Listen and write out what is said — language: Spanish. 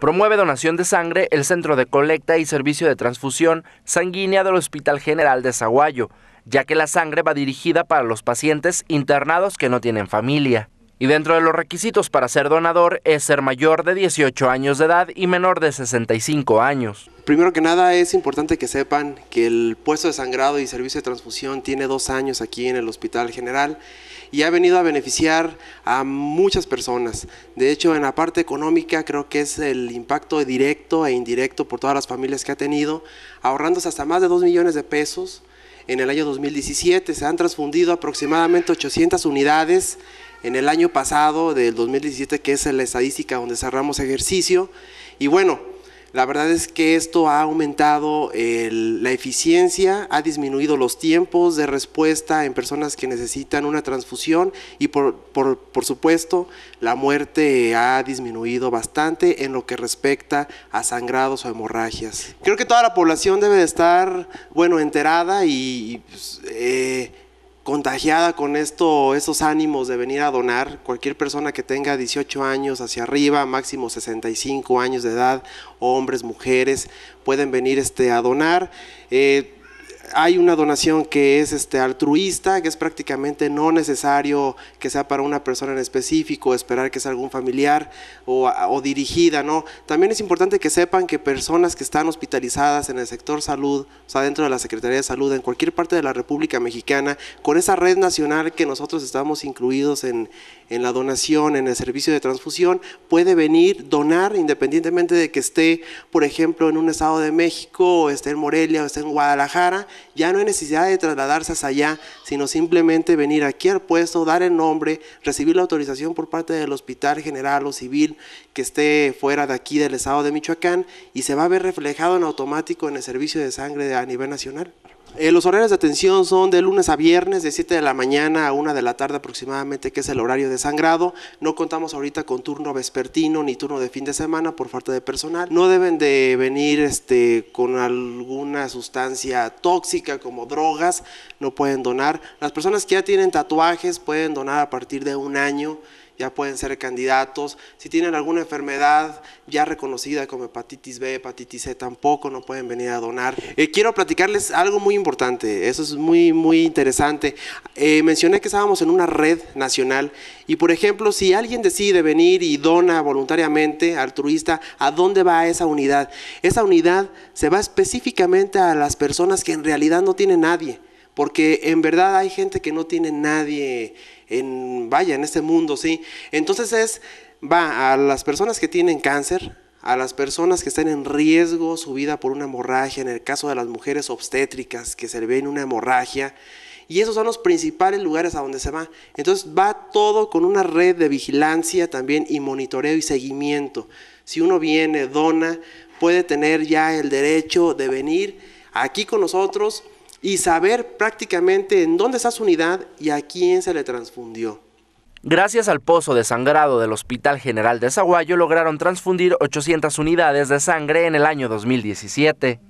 Promueve donación de sangre el Centro de Colecta y Servicio de Transfusión Sanguínea del Hospital General de Saguayo, ya que la sangre va dirigida para los pacientes internados que no tienen familia. Y dentro de los requisitos para ser donador es ser mayor de 18 años de edad y menor de 65 años. Primero que nada es importante que sepan que el puesto de sangrado y servicio de transfusión tiene dos años aquí en el Hospital General y ha venido a beneficiar a muchas personas. De hecho, en la parte económica creo que es el impacto directo e indirecto por todas las familias que ha tenido, ahorrándose hasta más de 2 millones de pesos. En el año 2017 se han transfundido aproximadamente 800 unidades en el año pasado, del 2017, que es la estadística donde cerramos ejercicio. Y bueno, la verdad es que esto ha aumentado la eficiencia, ha disminuido los tiempos de respuesta en personas que necesitan una transfusión y por, por, supuesto la muerte ha disminuido bastante en lo que respecta a sangrados o hemorragias. Creo que toda la población debe de estar, bueno, enterada y... Pues, eh, contagiada con esto, esos ánimos de venir a donar. Cualquier persona que tenga 18 años hacia arriba, máximo 65 años de edad, hombres, mujeres, pueden venir este, a donar. Eh, hay una donación que es este, altruista, que es prácticamente no necesario que sea para una persona en específico, esperar que sea algún familiar o, dirigida, ¿no? También es importante que sepan que personas que están hospitalizadas en el sector salud, o sea, dentro de la Secretaría de Salud, en cualquier parte de la República Mexicana, con esa red nacional que nosotros estamos incluidos en, en la donación, en el servicio de transfusión, puede venir, donar, independientemente de que esté, por ejemplo, en un estado de México, o esté en Morelia, o esté en Guadalajara, ya no hay necesidad de trasladarse hasta allá, sino simplemente venir aquí al puesto, dar el nombre, recibir la autorización por parte del hospital general o civil que esté fuera de aquí del estado de Michoacán y se va a ver reflejado en automático en el servicio de sangre a nivel nacional. Eh, los horarios de atención son de lunes a viernes, de 7 de la mañana a 1 de la tarde aproximadamente, que es el horario de sangrado. No contamos ahorita con turno vespertino ni turno de fin de semana por falta de personal. No deben de venir este, con alguna sustancia tóxica como drogas, no pueden donar. Las personas que ya tienen tatuajes pueden donar a partir de un año ya pueden ser candidatos. Si tienen alguna enfermedad ya reconocida como hepatitis B, hepatitis C, tampoco no pueden venir a donar. Eh, quiero platicarles algo muy importante, eso es muy, muy interesante. Eh, mencioné que estábamos en una red nacional y, por ejemplo, si alguien decide venir y dona voluntariamente, altruista, ¿a dónde va esa unidad? Esa unidad se va específicamente a las personas que en realidad no tienen nadie porque en verdad hay gente que no tiene nadie en, vaya, en este mundo, ¿sí? Entonces es, va a las personas que tienen cáncer, a las personas que están en riesgo su vida por una hemorragia, en el caso de las mujeres obstétricas que se le ven una hemorragia, y esos son los principales lugares a donde se va. Entonces va todo con una red de vigilancia también y monitoreo y seguimiento. Si uno viene, dona, puede tener ya el derecho de venir aquí con nosotros y saber prácticamente en dónde está su unidad y a quién se le transfundió. Gracias al pozo de sangrado del Hospital General de Zaguayo lograron transfundir 800 unidades de sangre en el año 2017.